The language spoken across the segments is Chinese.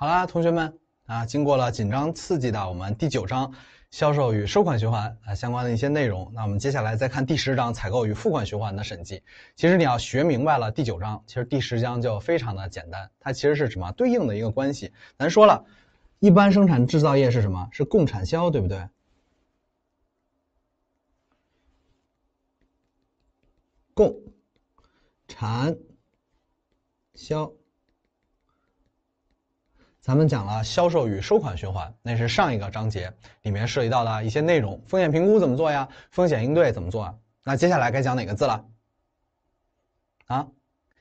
好啦，同学们啊，经过了紧张刺激的我们第九章销售与收款循环啊相关的一些内容，那我们接下来再看第十章采购与付款循环的审计。其实你要学明白了第九章，其实第十章就非常的简单。它其实是什么对应的一个关系？咱说了一般生产制造业是什么？是供产销，对不对？供产销。咱们讲了销售与收款循环，那是上一个章节里面涉及到的一些内容。风险评估怎么做呀？风险应对怎么做？那接下来该讲哪个字了？啊，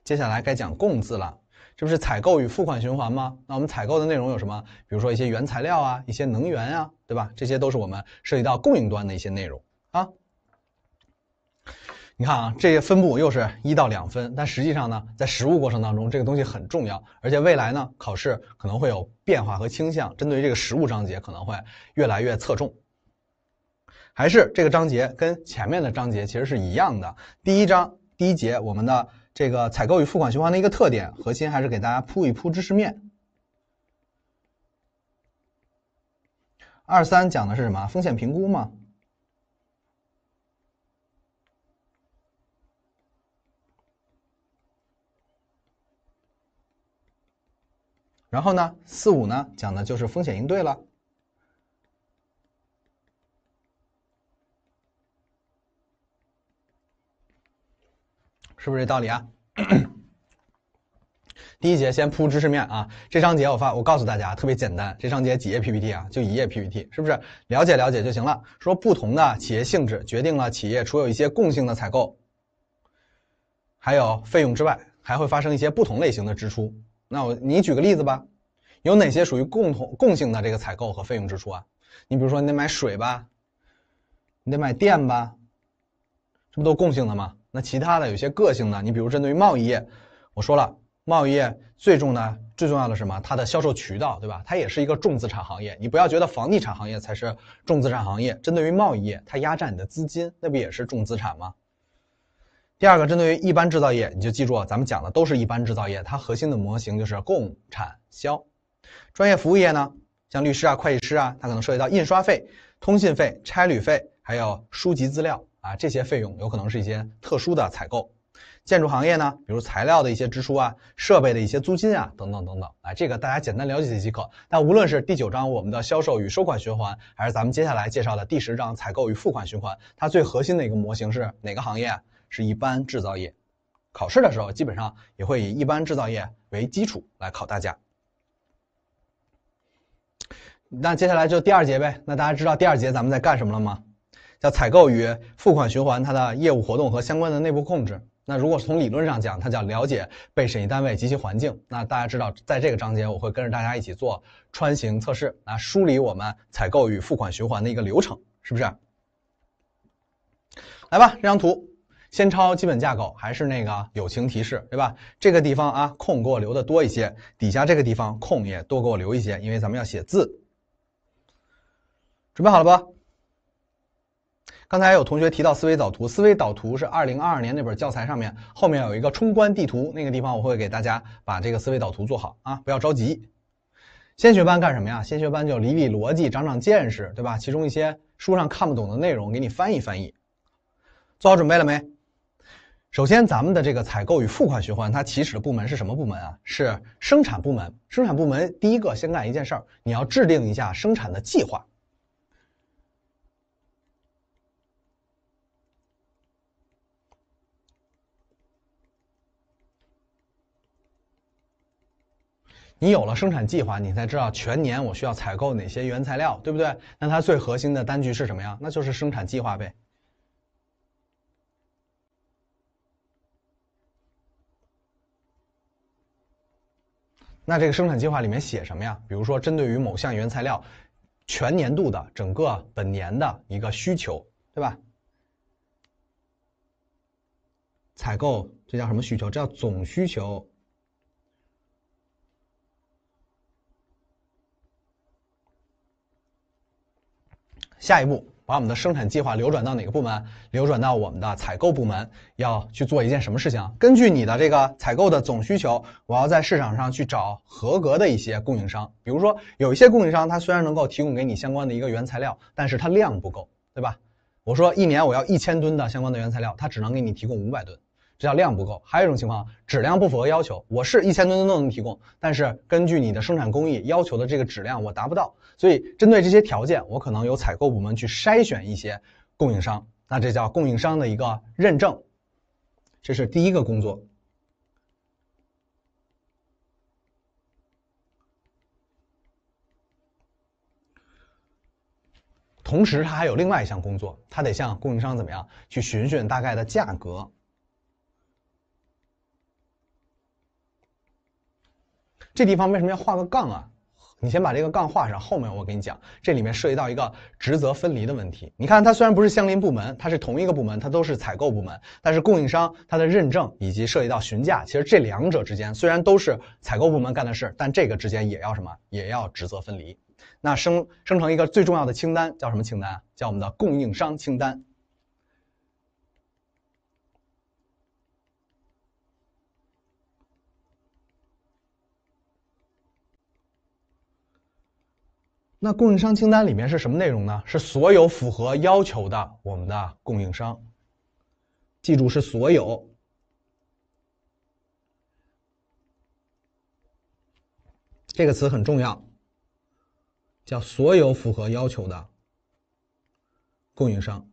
接下来该讲供字了。这不是采购与付款循环吗？那我们采购的内容有什么？比如说一些原材料啊，一些能源啊，对吧？这些都是我们涉及到供应端的一些内容。你看啊，这些分布又是一到两分，但实际上呢，在实物过程当中，这个东西很重要，而且未来呢，考试可能会有变化和倾向，针对于这个实物章节可能会越来越侧重。还是这个章节跟前面的章节其实是一样的，第一章第一节我们的这个采购与付款循环的一个特点，核心还是给大家铺一铺知识面。二三讲的是什么？风险评估嘛。然后呢，四五呢讲的就是风险应对了，是不是这道理啊？第一节先铺知识面啊，这章节我发我告诉大家，特别简单，这章节几页 PPT 啊，就一页 PPT，是不是？了解了解就行了。说不同的企业性质决定了企业除有一些共性的采购，还有费用之外，还会发生一些不同类型的支出。那我你举个例子吧，有哪些属于共同共性的这个采购和费用支出啊？你比如说你得买水吧，你得买电吧，这不都共性的吗？那其他的有些个性的，你比如针对于贸易，业，我说了，贸易业最重的最重要的什么？它的销售渠道对吧？它也是一个重资产行业。你不要觉得房地产行业才是重资产行业，针对于贸易业，它压榨你的资金，那不也是重资产吗？第二个，针对于一般制造业，你就记住啊，咱们讲的都是一般制造业，它核心的模型就是共产销。专业服务业呢，像律师啊、会计师啊，它可能涉及到印刷费、通信费、差旅费，还有书籍资料啊，这些费用有可能是一些特殊的采购。建筑行业呢，比如材料的一些支出啊、设备的一些租金啊，等等等等啊，这个大家简单了解即可。但无论是第九章我们的销售与收款循环，还是咱们接下来介绍的第十章采购与付款循环，它最核心的一个模型是哪个行业？是一般制造业，考试的时候基本上也会以一般制造业为基础来考大家。那接下来就第二节呗。那大家知道第二节咱们在干什么了吗？叫采购与付款循环，它的业务活动和相关的内部控制。那如果从理论上讲，它叫了解被审计单位及其环境。那大家知道在这个章节，我会跟着大家一起做穿行测试啊，梳理我们采购与付款循环的一个流程，是不是？来吧，这张图。先抄基本架构，还是那个友情提示，对吧？这个地方啊，空给我留的多一些，底下这个地方空也多给我留一些，因为咱们要写字。准备好了吧？刚才有同学提到思维导图，思维导图是二零二二年那本教材上面后面有一个冲关地图，那个地方我会给大家把这个思维导图做好啊，不要着急。先学班干什么呀？先学班就理理逻辑，长长见识，对吧？其中一些书上看不懂的内容，给你翻译翻译。做好准备了没？首先，咱们的这个采购与付款循环，它起始的部门是什么部门啊？是生产部门。生产部门第一个先干一件事儿，你要制定一下生产的计划。你有了生产计划，你才知道全年我需要采购哪些原材料，对不对？那它最核心的单据是什么呀？那就是生产计划呗。那这个生产计划里面写什么呀？比如说，针对于某项原材料，全年度的整个本年的一个需求，对吧？采购，这叫什么需求？这叫总需求。下一步。把我们的生产计划流转到哪个部门？流转到我们的采购部门，要去做一件什么事情？根据你的这个采购的总需求，我要在市场上去找合格的一些供应商。比如说，有一些供应商，他虽然能够提供给你相关的一个原材料，但是它量不够，对吧？我说一年我要一千吨的相关的原材料，他只能给你提供五百吨，这叫量不够。还有一种情况，质量不符合要求。我是一千吨都能提供，但是根据你的生产工艺要求的这个质量，我达不到。所以，针对这些条件，我可能由采购部门去筛选一些供应商，那这叫供应商的一个认证，这是第一个工作。同时，他还有另外一项工作，他得向供应商怎么样去询询大概的价格。这地方为什么要画个杠啊？你先把这个杠画上，后面我给你讲。这里面涉及到一个职责分离的问题。你看，它虽然不是相邻部门，它是同一个部门，它都是采购部门。但是供应商它的认证以及涉及到询价，其实这两者之间虽然都是采购部门干的事，但这个之间也要什么？也要职责分离。那生生成一个最重要的清单叫什么清单？叫我们的供应商清单。那供应商清单里面是什么内容呢？是所有符合要求的我们的供应商。记住是所有。这个词很重要，叫所有符合要求的供应商。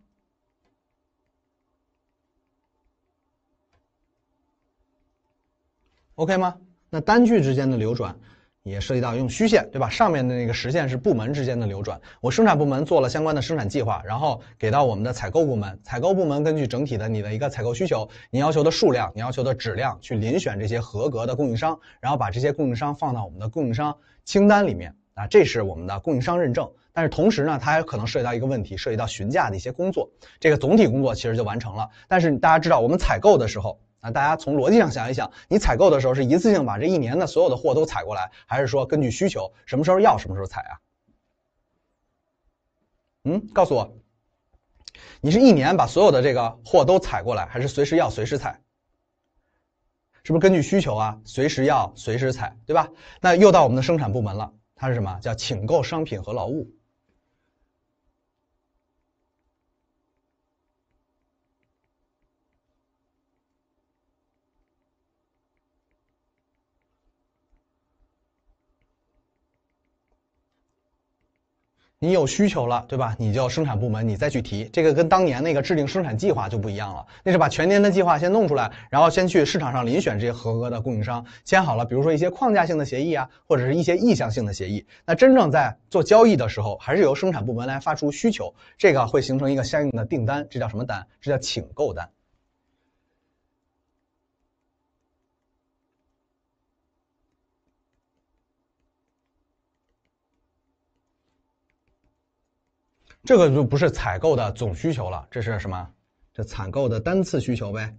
OK 吗？那单据之间的流转。也涉及到用虚线，对吧？上面的那个实线是部门之间的流转。我生产部门做了相关的生产计划，然后给到我们的采购部门。采购部门根据整体的你的一个采购需求，你要求的数量，你要求的质量，去遴选这些合格的供应商，然后把这些供应商放到我们的供应商清单里面。啊，这是我们的供应商认证。但是同时呢，它还可能涉及到一个问题，涉及到询价的一些工作。这个总体工作其实就完成了。但是大家知道，我们采购的时候。那大家从逻辑上想一想，你采购的时候是一次性把这一年的所有的货都采过来，还是说根据需求什么时候要什么时候采啊？嗯，告诉我，你是一年把所有的这个货都采过来，还是随时要随时采？是不是根据需求啊？随时要随时采，对吧？那又到我们的生产部门了，它是什么？叫请购商品和劳务。你有需求了，对吧？你叫生产部门，你再去提。这个跟当年那个制定生产计划就不一样了。那是把全年的计划先弄出来，然后先去市场上遴选这些合格的供应商，签好了。比如说一些框架性的协议啊，或者是一些意向性的协议。那真正在做交易的时候，还是由生产部门来发出需求，这个会形成一个相应的订单。这叫什么单？这叫请购单。这个就不是采购的总需求了，这是什么？这采购的单次需求呗。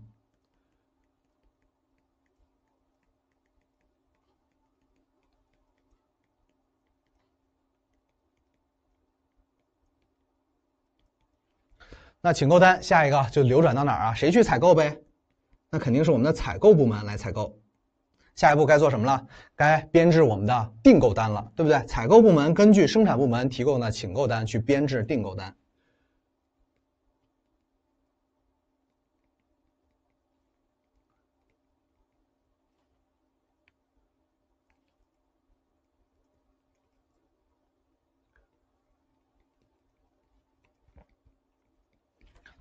那请购单下一个就流转到哪儿啊？谁去采购呗？那肯定是我们的采购部门来采购。下一步该做什么了？该编制我们的订购单了，对不对？采购部门根据生产部门提供的请购单去编制订购单。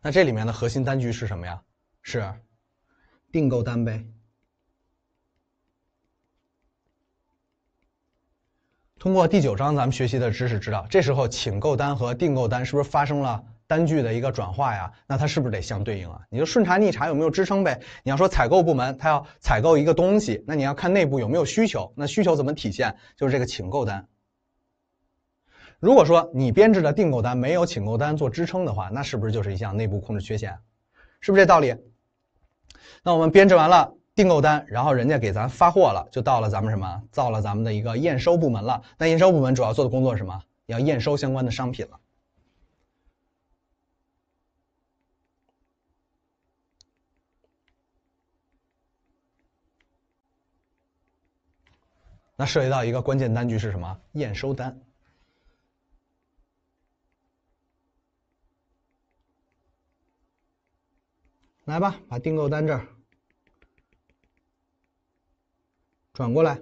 那这里面的核心单据是什么呀？是订购单呗。通过第九章咱们学习的知识，知道这时候请购单和订购单是不是发生了单据的一个转化呀？那它是不是得相对应啊？你就顺查逆查有没有支撑呗？你要说采购部门他要采购一个东西，那你要看内部有没有需求，那需求怎么体现？就是这个请购单。如果说你编制的订购单没有请购单做支撑的话，那是不是就是一项内部控制缺陷？是不是这道理？那我们编制完了。订购单，然后人家给咱发货了，就到了咱们什么，到了咱们的一个验收部门了。那验收部门主要做的工作是什么？要验收相关的商品了。那涉及到一个关键单据是什么？验收单。来吧，把订购单这儿。转过来，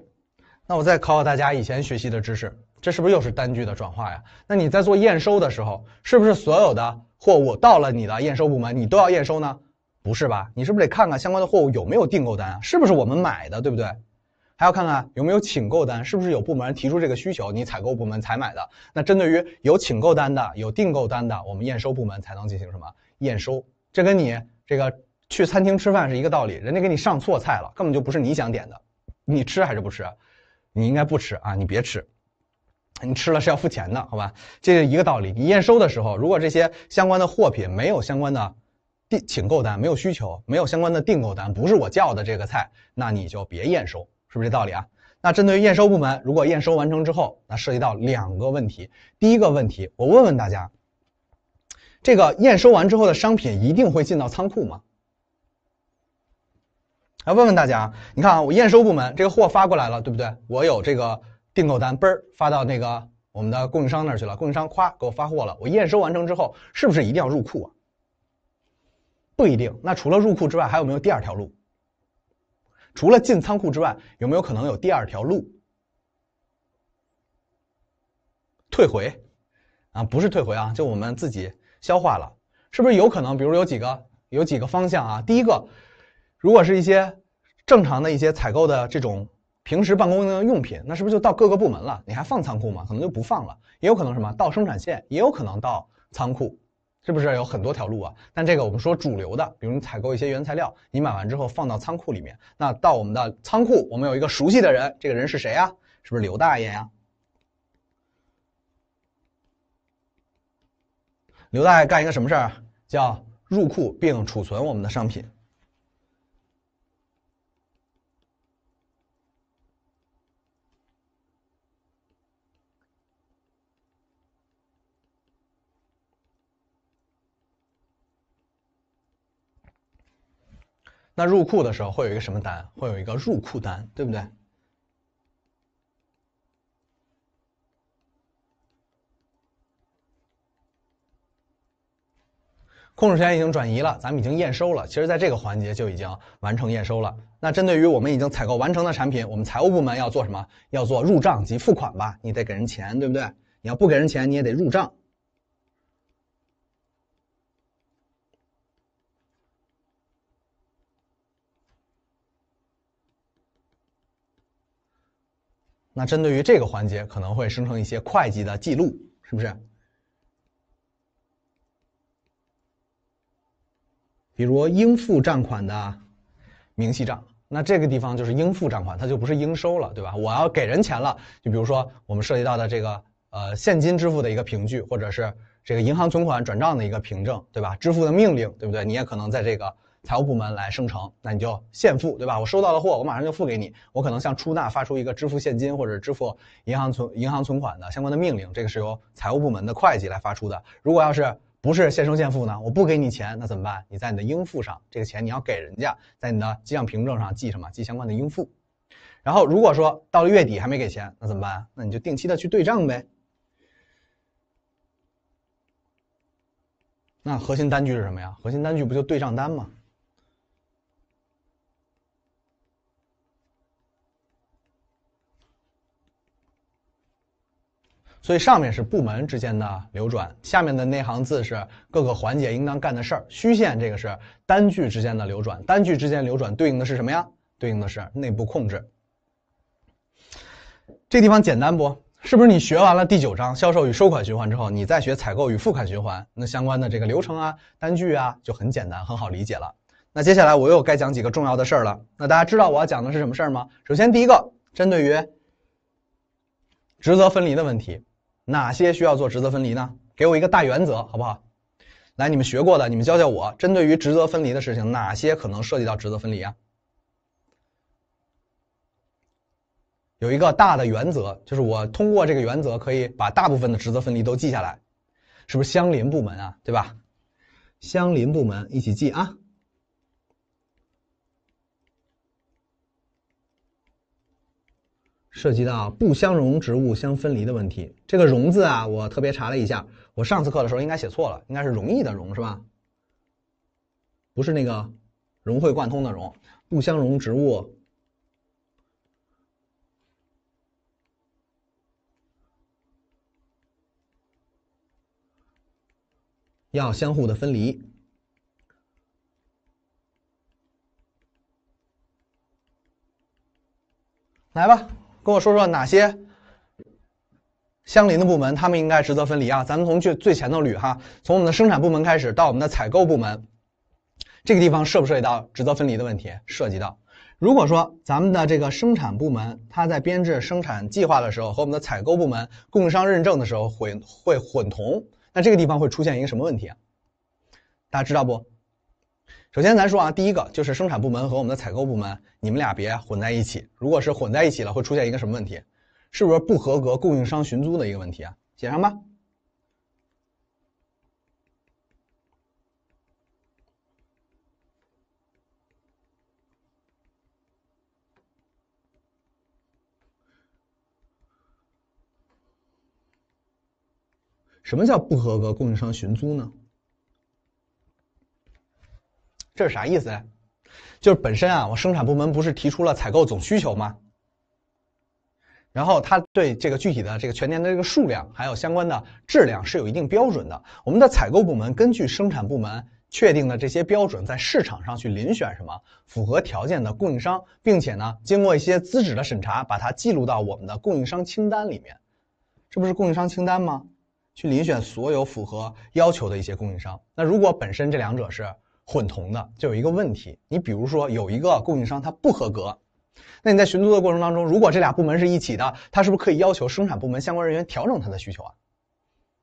那我再考考大家以前学习的知识，这是不是又是单据的转化呀？那你在做验收的时候，是不是所有的货物到了你的验收部门，你都要验收呢？不是吧？你是不是得看看相关的货物有没有订购单啊？是不是我们买的，对不对？还要看看有没有请购单，是不是有部门提出这个需求，你采购部门才买的？那针对于有请购单的、有订购单的，我们验收部门才能进行什么验收？这跟你这个去餐厅吃饭是一个道理，人家给你上错菜了，根本就不是你想点的。你吃还是不吃？你应该不吃啊，你别吃。你吃了是要付钱的，好吧？这是一个道理。你验收的时候，如果这些相关的货品没有相关的订请购单，没有需求，没有相关的订购单，不是我叫的这个菜，那你就别验收，是不是这道理啊？那针对验收部门，如果验收完成之后，那涉及到两个问题。第一个问题，我问问大家，这个验收完之后的商品一定会进到仓库吗？来问问大家你看啊，我验收部门这个货发过来了，对不对？我有这个订购单，嘣儿发到那个我们的供应商那儿去了。供应商咵给我发货了。我验收完成之后，是不是一定要入库啊？不一定。那除了入库之外，还有没有第二条路？除了进仓库之外，有没有可能有第二条路？退回？啊，不是退回啊，就我们自己消化了，是不是有可能？比如有几个，有几个方向啊？第一个。如果是一些正常的一些采购的这种平时办公的用品，那是不是就到各个部门了？你还放仓库吗？可能就不放了，也有可能什么到生产线，也有可能到仓库，是不是有很多条路啊？但这个我们说主流的，比如你采购一些原材料，你买完之后放到仓库里面，那到我们的仓库，我们有一个熟悉的人，这个人是谁呀？是不是刘大爷呀？刘大爷干一个什么事儿？叫入库并储存我们的商品。那入库的时候会有一个什么单？会有一个入库单，对不对？控制权已经转移了，咱们已经验收了，其实在这个环节就已经完成验收了。那针对于我们已经采购完成的产品，我们财务部门要做什么？要做入账及付款吧，你得给人钱，对不对？你要不给人钱，你也得入账。那针对于这个环节，可能会生成一些会计的记录，是不是？比如应付账款的明细账，那这个地方就是应付账款，它就不是应收了，对吧？我要给人钱了，就比如说我们涉及到的这个呃现金支付的一个凭据，或者是这个银行存款转账的一个凭证，对吧？支付的命令，对不对？你也可能在这个。财务部门来生成，那你就现付，对吧？我收到了货，我马上就付给你。我可能向出纳发出一个支付现金或者支付银行存银行存款的相关的命令，这个是由财务部门的会计来发出的。如果要是不是现收现付呢？我不给你钱，那怎么办？你在你的应付上，这个钱你要给人家，在你的记账凭证上记什么？记相关的应付。然后如果说到了月底还没给钱，那怎么办？那你就定期的去对账呗。那核心单据是什么呀？核心单据不就对账单吗？所以上面是部门之间的流转，下面的那行字是各个环节应当干的事儿。虚线这个是单据之间的流转，单据之间流转对应的是什么呀？对应的是内部控制。这地方简单不？是不是你学完了第九章销售与收款循环之后，你再学采购与付款循环，那相关的这个流程啊、单据啊就很简单、很好理解了。那接下来我又该讲几个重要的事儿了。那大家知道我要讲的是什么事儿吗？首先第一个，针对于职责分离的问题。哪些需要做职责分离呢？给我一个大原则，好不好？来，你们学过的，你们教教我。针对于职责分离的事情，哪些可能涉及到职责分离啊？有一个大的原则，就是我通过这个原则可以把大部分的职责分离都记下来，是不是相邻部门啊？对吧？相邻部门一起记啊。涉及到不相容植物相分离的问题，这个“容”字啊，我特别查了一下，我上次课的时候应该写错了，应该是“容易”的“容”是吧？不是那个“融会贯通”的“融”。不相容植物要相互的分离，来吧。跟我说说哪些相邻的部门，他们应该职责分离啊？咱们从最最前头捋哈，从我们的生产部门开始，到我们的采购部门，这个地方涉不涉及到职责分离的问题？涉及到。如果说咱们的这个生产部门，它在编制生产计划的时候，和我们的采购部门供应商认证的时候混会混同，那这个地方会出现一个什么问题啊？大家知道不？首先，咱说啊，第一个就是生产部门和我们的采购部门，你们俩别混在一起。如果是混在一起了，会出现一个什么问题？是不是不合格供应商寻租的一个问题啊？写上吧。什么叫不合格供应商寻租呢？这是啥意思呢？就是本身啊，我生产部门不是提出了采购总需求吗？然后他对这个具体的这个全年的这个数量，还有相关的质量是有一定标准的。我们的采购部门根据生产部门确定的这些标准，在市场上去遴选什么符合条件的供应商，并且呢，经过一些资质的审查，把它记录到我们的供应商清单里面。这不是供应商清单吗？去遴选所有符合要求的一些供应商。那如果本身这两者是，混同的就有一个问题，你比如说有一个供应商他不合格，那你在寻租的过程当中，如果这俩部门是一起的，他是不是可以要求生产部门相关人员调整他的需求啊？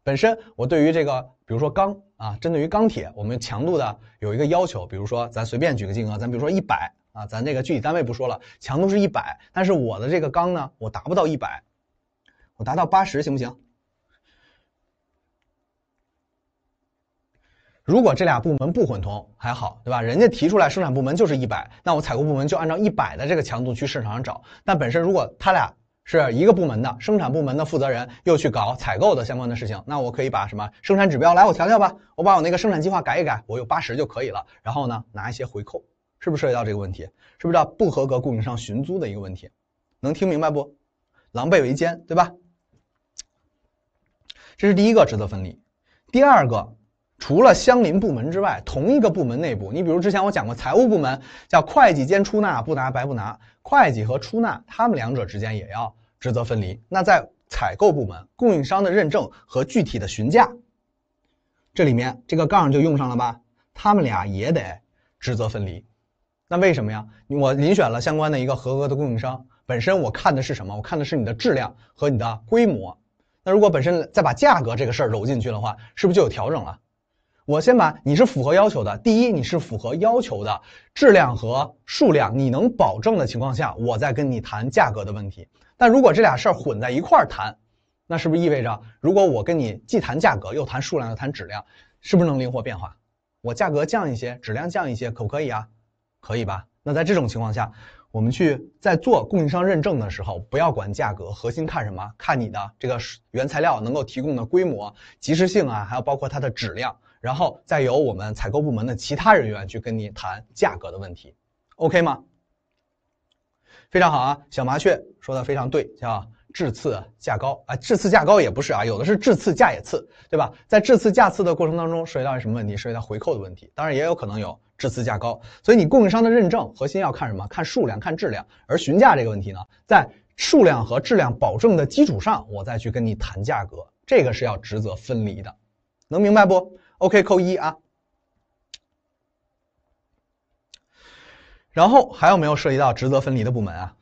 本身我对于这个，比如说钢啊，针对于钢铁，我们强度的有一个要求，比如说咱随便举个金额，咱比如说一百啊，咱这个具体单位不说了，强度是一百，但是我的这个钢呢，我达不到一百，我达到八十行不行？如果这俩部门不混同还好，对吧？人家提出来生产部门就是一百，那我采购部门就按照一百的这个强度去市场上找。但本身如果他俩是一个部门的，生产部门的负责人又去搞采购的相关的事情，那我可以把什么生产指标来我调调吧，我把我那个生产计划改一改，我有八十就可以了。然后呢，拿一些回扣，是不是涉及到这个问题？是不是叫不合格供应商寻租的一个问题？能听明白不？狼狈为奸，对吧？这是第一个职责分离，第二个。除了相邻部门之外，同一个部门内部，你比如之前我讲过，财务部门叫会计兼出纳，不拿白不拿。会计和出纳，他们两者之间也要职责分离。那在采购部门，供应商的认证和具体的询价，这里面这个杠就用上了吧？他们俩也得职责分离。那为什么呀？我遴选了相关的一个合格的供应商，本身我看的是什么？我看的是你的质量和你的规模。那如果本身再把价格这个事儿揉进去的话，是不是就有调整了？我先把你是符合要求的，第一，你是符合要求的质量和数量，你能保证的情况下，我再跟你谈价格的问题。但如果这俩事儿混在一块儿谈，那是不是意味着，如果我跟你既谈价格，又谈数量，又谈质量，是不是能灵活变化？我价格降一些，质量降一些，可不可以啊？可以吧？那在这种情况下，我们去在做供应商认证的时候，不要管价格，核心看什么？看你的这个原材料能够提供的规模、及时性啊，还有包括它的质量。然后再由我们采购部门的其他人员去跟你谈价格的问题，OK 吗？非常好啊，小麻雀说的非常对，叫质次价高啊，质次价高也不是啊，有的是质次价也次，对吧？在质次价次的过程当中，涉及到什么问题？涉及到回扣的问题，当然也有可能有质次价高。所以你供应商的认证核心要看什么？看数量、看质量。而询价这个问题呢，在数量和质量保证的基础上，我再去跟你谈价格，这个是要职责分离的，能明白不？OK，扣一啊。然后还有没有涉及到职责分离的部门啊？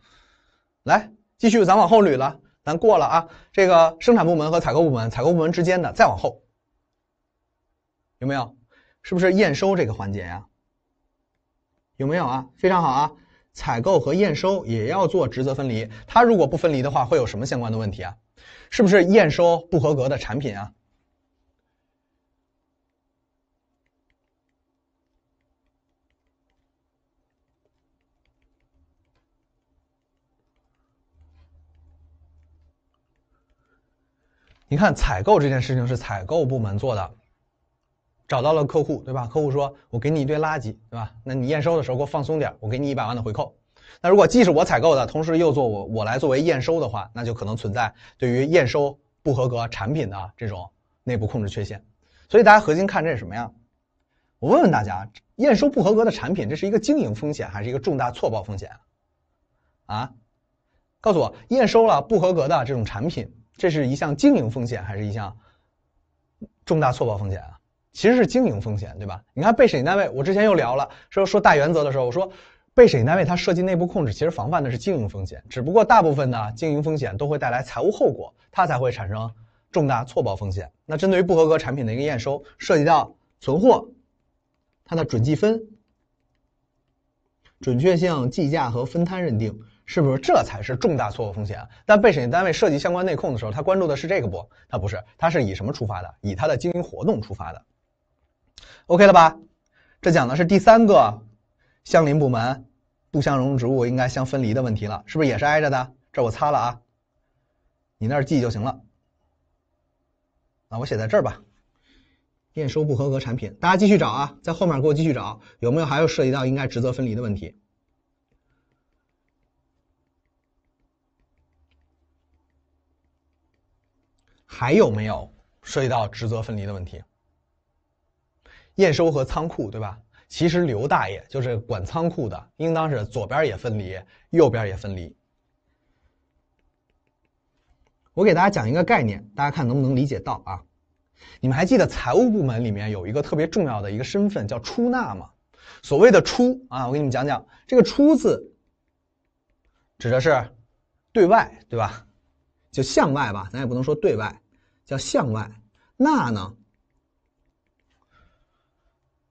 来，继续，咱往后捋了，咱过了啊。这个生产部门和采购部门，采购部门之间的，再往后有没有？是不是验收这个环节呀？有没有啊？非常好啊，采购和验收也要做职责分离。它如果不分离的话，会有什么相关的问题啊？是不是验收不合格的产品啊？你看，采购这件事情是采购部门做的，找到了客户，对吧？客户说：“我给你一堆垃圾，对吧？那你验收的时候给我放松点，我给你一百万的回扣。”那如果既是我采购的，同时又做我我来作为验收的话，那就可能存在对于验收不合格产品的这种内部控制缺陷。所以大家核心看这是什么呀？我问问大家，验收不合格的产品，这是一个经营风险还是一个重大错报风险啊？告诉我，验收了不合格的这种产品。这是一项经营风险还是一项重大错报风险啊？其实是经营风险，对吧？你看被审计单位，我之前又聊了，说说大原则的时候，我说被审计单位它涉及内部控制，其实防范的是经营风险，只不过大部分的经营风险都会带来财务后果，它才会产生重大错报风险。那针对于不合格产品的一个验收，涉及到存货，它的准计分、准确性计价和分摊认定。是不是这才是重大错误风险？但被审计单位涉及相关内控的时候，他关注的是这个不？他不是，他是以什么出发的？以他的经营活动出发的。OK 了吧？这讲的是第三个相邻部门不相容职务应该相分离的问题了，是不是也是挨着的？这我擦了啊，你那儿记就行了。啊，我写在这儿吧。验收不合格产品，大家继续找啊，在后面给我继续找，有没有还有涉及到应该职责分离的问题？还有没有涉及到职责分离的问题？验收和仓库，对吧？其实刘大爷就是管仓库的，应当是左边也分离，右边也分离。我给大家讲一个概念，大家看能不能理解到啊？你们还记得财务部门里面有一个特别重要的一个身份叫出纳吗？所谓的出啊，我给你们讲讲这个出字，指的是对外，对吧？就向外吧，咱也不能说对外，叫向外。纳呢，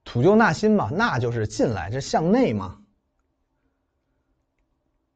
土就纳新嘛，那就是进来，这向内嘛。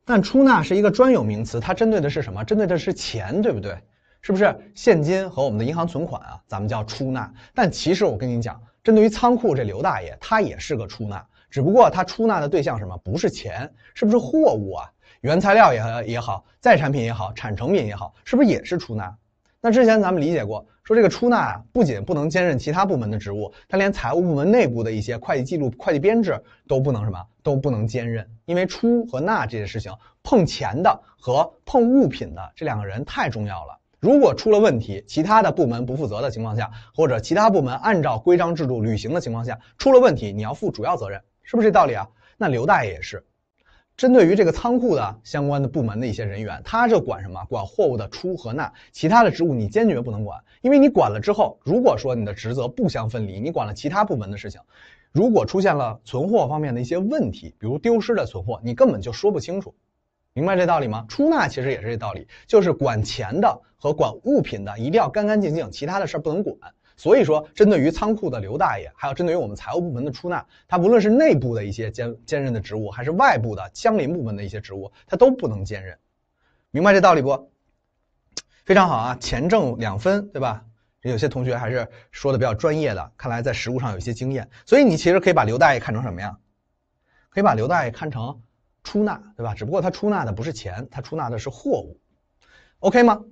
但出纳是一个专有名词，它针对的是什么？针对的是钱，对不对？是不是现金和我们的银行存款啊？咱们叫出纳。但其实我跟你讲，针对于仓库这刘大爷，他也是个出纳，只不过他出纳的对象什么？不是钱，是不是货物啊？原材料也也好，再产品也好，产成品也好，是不是也是出纳？那之前咱们理解过，说这个出纳啊，不仅不能兼任其他部门的职务，他连财务部门内部的一些会计记录、会计编制都不能什么，都不能兼任，因为出和纳这些事情，碰钱的和碰物品的这两个人太重要了。如果出了问题，其他的部门不负责的情况下，或者其他部门按照规章制度履行的情况下，出了问题，你要负主要责任，是不是这道理啊？那刘大爷也是。针对于这个仓库的相关的部门的一些人员，他是管什么？管货物的出和纳，其他的职务你坚决不能管，因为你管了之后，如果说你的职责不相分离，你管了其他部门的事情，如果出现了存货方面的一些问题，比如丢失的存货，你根本就说不清楚，明白这道理吗？出纳其实也是这道理，就是管钱的和管物品的一定要干干净净，其他的事不能管。所以说，针对于仓库的刘大爷，还有针对于我们财务部门的出纳，他无论是内部的一些兼兼任的职务，还是外部的相邻部门的一些职务，他都不能兼任。明白这道理不？非常好啊，钱挣两分，对吧？有些同学还是说的比较专业的，看来在实务上有一些经验。所以你其实可以把刘大爷看成什么呀？可以把刘大爷看成出纳，对吧？只不过他出纳的不是钱，他出纳的是货物。OK 吗？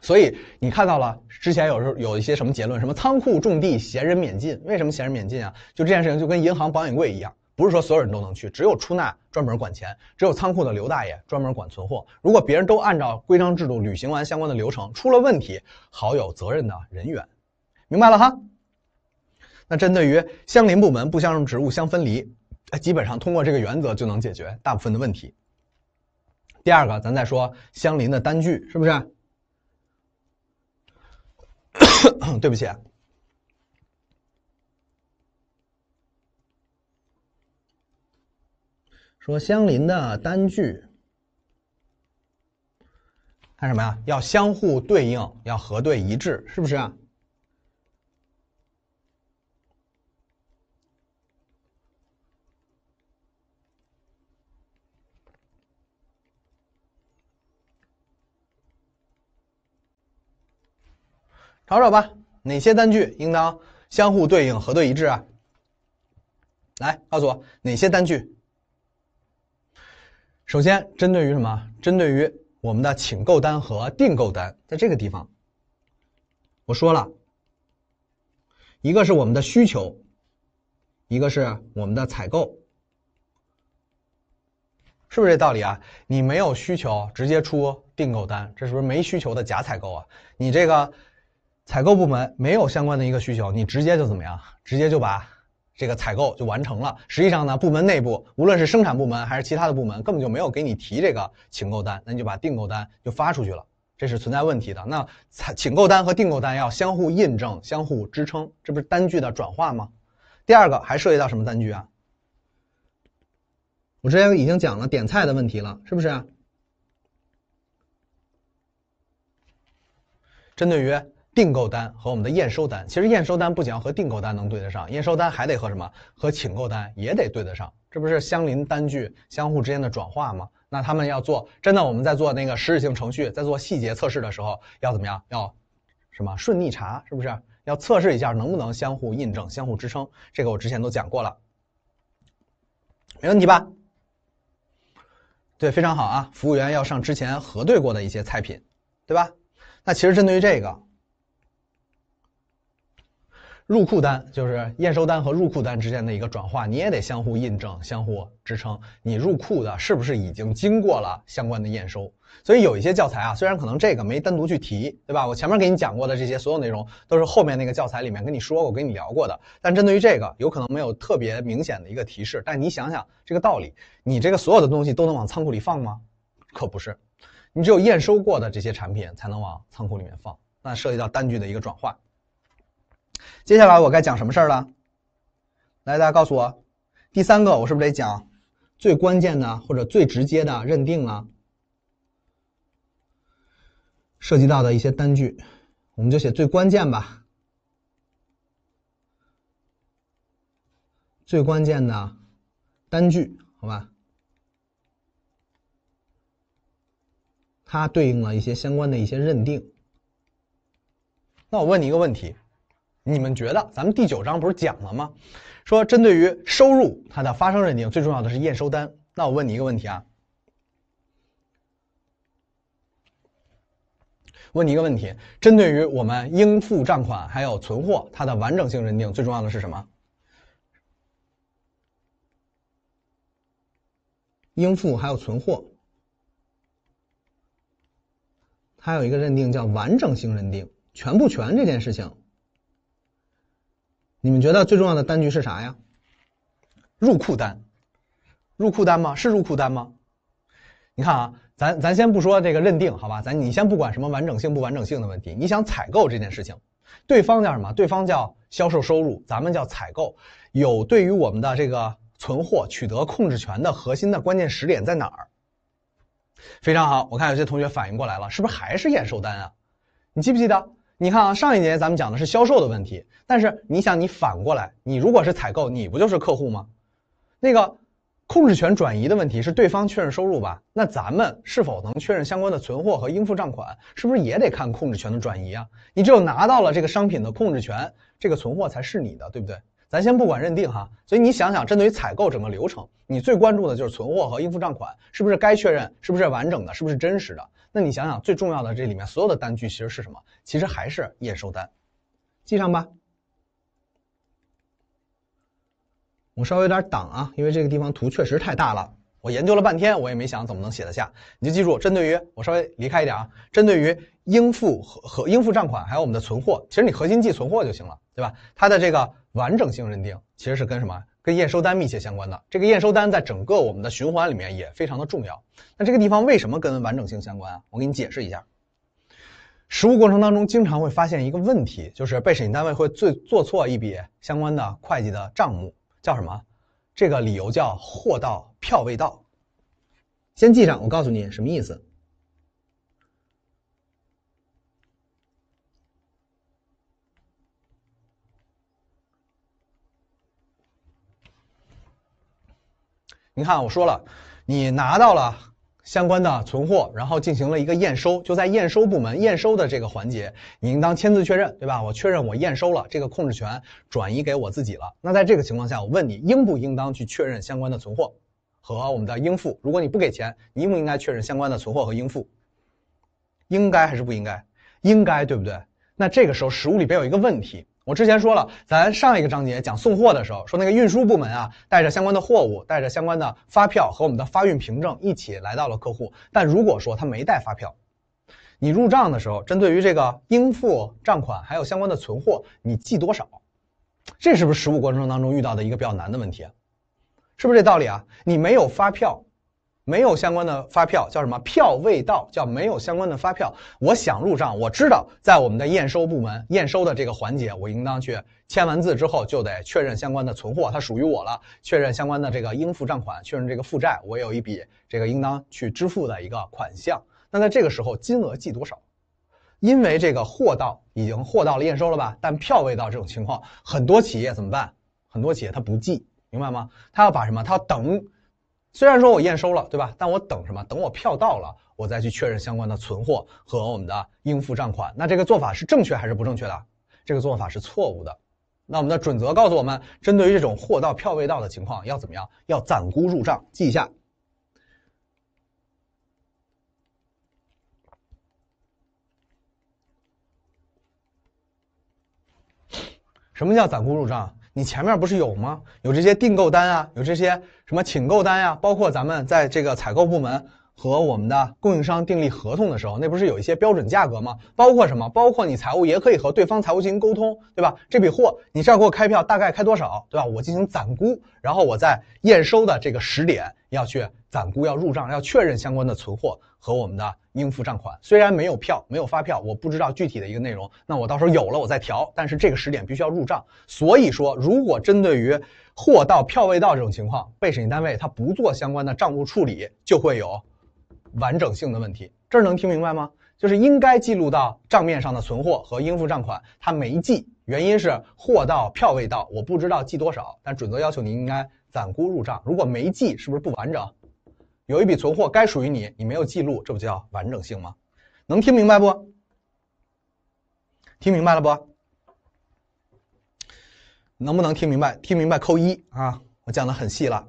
所以你看到了之前有时候有一些什么结论，什么仓库种地闲人免进？为什么闲人免进啊？就这件事情就跟银行保险柜一样，不是说所有人都能去，只有出纳专门管钱，只有仓库的刘大爷专门管存货。如果别人都按照规章制度履行完相关的流程，出了问题，好有责任的人员，明白了哈？那针对于相邻部门不相容职务相分离，基本上通过这个原则就能解决大部分的问题。第二个，咱再说相邻的单据是不是？对不起，说相邻的单据，看什么呀？要相互对应，要核对一致，是不是？找找吧，哪些单据应当相互对应、核对一致啊？来，告诉我哪些单据。首先，针对于什么？针对于我们的请购单和订购单，在这个地方，我说了，一个是我们的需求，一个是我们的采购，是不是这道理啊？你没有需求，直接出订购单，这是不是没需求的假采购啊？你这个。采购部门没有相关的一个需求，你直接就怎么样？直接就把这个采购就完成了。实际上呢，部门内部无论是生产部门还是其他的部门，根本就没有给你提这个请购单，那你就把订购单就发出去了，这是存在问题的。那采请购单和订购单要相互印证、相互支撑，这不是单据的转化吗？第二个还涉及到什么单据啊？我之前已经讲了点菜的问题了，是不是？针对于订购单和我们的验收单，其实验收单不仅要和订购单能对得上，验收单还得和什么？和请购单也得对得上，这不是相邻单据相互之间的转化吗？那他们要做，真的我们在做那个实质性程序，在做细节测试的时候要怎么样？要什么顺逆查，是不是？要测试一下能不能相互印证、相互支撑？这个我之前都讲过了，没问题吧？对，非常好啊！服务员要上之前核对过的一些菜品，对吧？那其实针对于这个。入库单就是验收单和入库单之间的一个转化，你也得相互印证、相互支撑。你入库的是不是已经经过了相关的验收？所以有一些教材啊，虽然可能这个没单独去提，对吧？我前面给你讲过的这些所有内容，都是后面那个教材里面跟你说、我跟你聊过的。但针对于这个，有可能没有特别明显的一个提示。但你想想这个道理，你这个所有的东西都能往仓库里放吗？可不是，你只有验收过的这些产品才能往仓库里面放。那涉及到单据的一个转换。接下来我该讲什么事儿了？来，大家告诉我，第三个我是不是得讲最关键的或者最直接的认定了？涉及到的一些单据，我们就写最关键吧。最关键的单据，好吧？它对应了一些相关的一些认定。那我问你一个问题。你们觉得咱们第九章不是讲了吗？说针对于收入它的发生认定，最重要的是验收单。那我问你一个问题啊，问你一个问题，针对于我们应付账款还有存货，它的完整性认定最重要的是什么？应付还有存货，它有一个认定叫完整性认定，全不全这件事情。你们觉得最重要的单据是啥呀？入库单，入库单吗？是入库单吗？你看啊，咱咱先不说这个认定，好吧，咱你先不管什么完整性不完整性的问题。你想采购这件事情，对方叫什么？对方叫销售收入，咱们叫采购。有对于我们的这个存货取得控制权的核心的关键时点在哪儿？非常好，我看有些同学反应过来了，是不是还是验收单啊？你记不记得？你看啊，上一节咱们讲的是销售的问题。但是你想，你反过来，你如果是采购，你不就是客户吗？那个控制权转移的问题是对方确认收入吧？那咱们是否能确认相关的存货和应付账款，是不是也得看控制权的转移啊？你只有拿到了这个商品的控制权，这个存货才是你的，对不对？咱先不管认定哈。所以你想想，针对于采购整个流程，你最关注的就是存货和应付账款是不是该确认，是不是完整的，是不是真实的？那你想想，最重要的这里面所有的单据其实是什么？其实还是验收单，记上吧。我稍微有点挡啊，因为这个地方图确实太大了。我研究了半天，我也没想怎么能写得下。你就记住，针对于我稍微离开一点啊，针对于应付和和应付账款，还有我们的存货，其实你核心记存货就行了，对吧？它的这个完整性认定其实是跟什么？跟验收单密切相关的。这个验收单在整个我们的循环里面也非常的重要。那这个地方为什么跟完整性相关啊？我给你解释一下。实务过程当中经常会发现一个问题，就是被审计单位会最做错一笔相关的会计的账目。叫什么？这个理由叫“货到票未到”，先记上。我告诉你什么意思。你看，我说了，你拿到了。相关的存货，然后进行了一个验收，就在验收部门验收的这个环节，你应当签字确认，对吧？我确认我验收了，这个控制权转移给我自己了。那在这个情况下，我问你，应不应当去确认相关的存货和我们的应付？如果你不给钱，你应不应该确认相关的存货和应付？应该还是不应该？应该，对不对？那这个时候实物里边有一个问题。我之前说了，咱上一个章节讲送货的时候，说那个运输部门啊，带着相关的货物，带着相关的发票和我们的发运凭证一起来到了客户。但如果说他没带发票，你入账的时候，针对于这个应付账款还有相关的存货，你记多少？这是不是实务过程当中遇到的一个比较难的问题啊？是不是这道理啊？你没有发票。没有相关的发票，叫什么票未到，叫没有相关的发票。我想入账，我知道在我们的验收部门验收的这个环节，我应当去签完字之后，就得确认相关的存货，它属于我了；确认相关的这个应付账款，确认这个负债，我有一笔这个应当去支付的一个款项。那在这个时候，金额记多少？因为这个货到已经货到了，验收了吧？但票未到这种情况，很多企业怎么办？很多企业他不记，明白吗？他要把什么？他要等。虽然说我验收了，对吧？但我等什么？等我票到了，我再去确认相关的存货和我们的应付账款。那这个做法是正确还是不正确的？这个做法是错误的。那我们的准则告诉我们，针对于这种货到票未到的情况，要怎么样？要暂估入账，记一下。什么叫暂估入账？你前面不是有吗？有这些订购单啊，有这些什么请购单呀，包括咱们在这个采购部门。和我们的供应商订立合同的时候，那不是有一些标准价格吗？包括什么？包括你财务也可以和对方财务进行沟通，对吧？这笔货，你这儿给我开票，大概开多少，对吧？我进行暂估，然后我在验收的这个时点要去暂估，要入账，要确认相关的存货和我们的应付账款。虽然没有票，没有发票，我不知道具体的一个内容，那我到时候有了我再调。但是这个时点必须要入账。所以说，如果针对于货到票未到这种情况，被审计单位他不做相关的账务处理，就会有。完整性的问题，这儿能听明白吗？就是应该记录到账面上的存货和应付账款，它没记，原因是货到票未到，我不知道记多少。但准则要求你应该暂估入账，如果没记，是不是不完整？有一笔存货该属于你，你没有记录，这不叫完整性吗？能听明白不？听明白了不？能不能听明白？听明白扣一啊！我讲的很细了，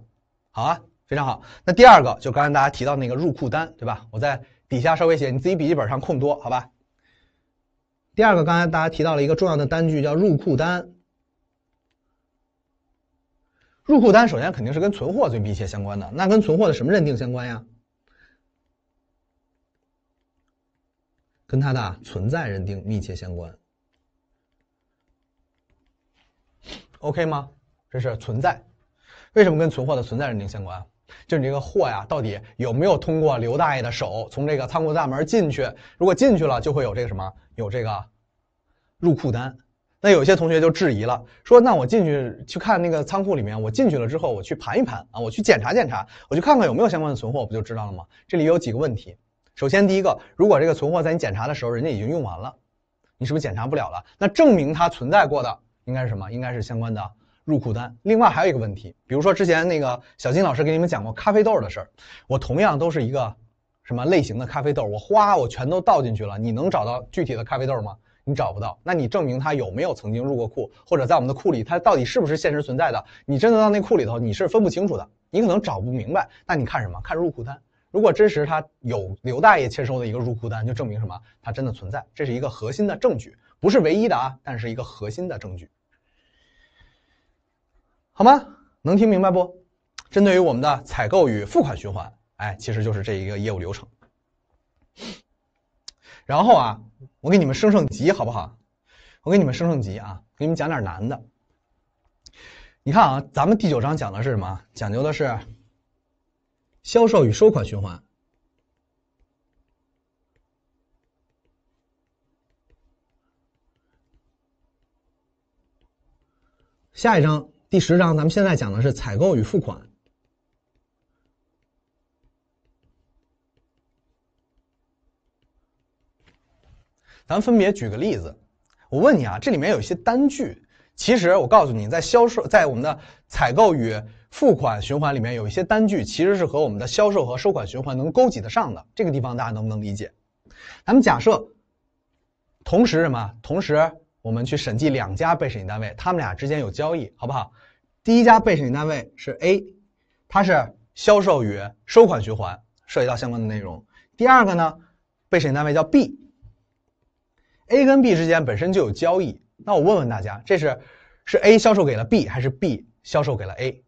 好啊。非常好，那第二个就刚才大家提到那个入库单，对吧？我在底下稍微写，你自己笔记本上空多，好吧？第二个，刚才大家提到了一个重要的单据，叫入库单。入库单首先肯定是跟存货最密切相关的，那跟存货的什么认定相关呀？跟它的存在认定密切相关，OK 吗？这是存在，为什么跟存货的存在认定相关？就你这个货呀，到底有没有通过刘大爷的手从这个仓库大门进去？如果进去了，就会有这个什么，有这个入库单。那有些同学就质疑了，说：那我进去去看那个仓库里面，我进去了之后，我去盘一盘啊，我去检查检查，我去看看有没有相关的存货，不就知道了吗？这里有几个问题。首先，第一个，如果这个存货在你检查的时候，人家已经用完了，你是不是检查不了了？那证明它存在过的，应该是什么？应该是相关的。入库单，另外还有一个问题，比如说之前那个小金老师给你们讲过咖啡豆的事儿，我同样都是一个什么类型的咖啡豆，我花我全都倒进去了，你能找到具体的咖啡豆吗？你找不到，那你证明它有没有曾经入过库，或者在我们的库里它到底是不是现实存在的？你真的到那库里头，你是分不清楚的，你可能找不明白。那你看什么？看入库单。如果真实它有刘大爷签收的一个入库单，就证明什么？它真的存在，这是一个核心的证据，不是唯一的啊，但是一个核心的证据。好吗？能听明白不？针对于我们的采购与付款循环，哎，其实就是这一个业务流程。然后啊，我给你们升升级，好不好？我给你们升升级啊，给你们讲点难的。你看啊，咱们第九章讲的是什么？讲究的是销售与收款循环。下一章。第十章，咱们现在讲的是采购与付款。咱分别举个例子。我问你啊，这里面有一些单据，其实我告诉你，在销售在我们的采购与付款循环里面有一些单据，其实是和我们的销售和收款循环能勾结得上的。这个地方大家能不能理解？咱们假设同时什么？同时。我们去审计两家被审计单位，他们俩之间有交易，好不好？第一家被审计单位是 A，它是销售与收款循环涉及到相关的内容。第二个呢，被审计单位叫 B，A 跟 B 之间本身就有交易。那我问问大家，这是是 A 销售给了 B，还是 B 销售给了 A？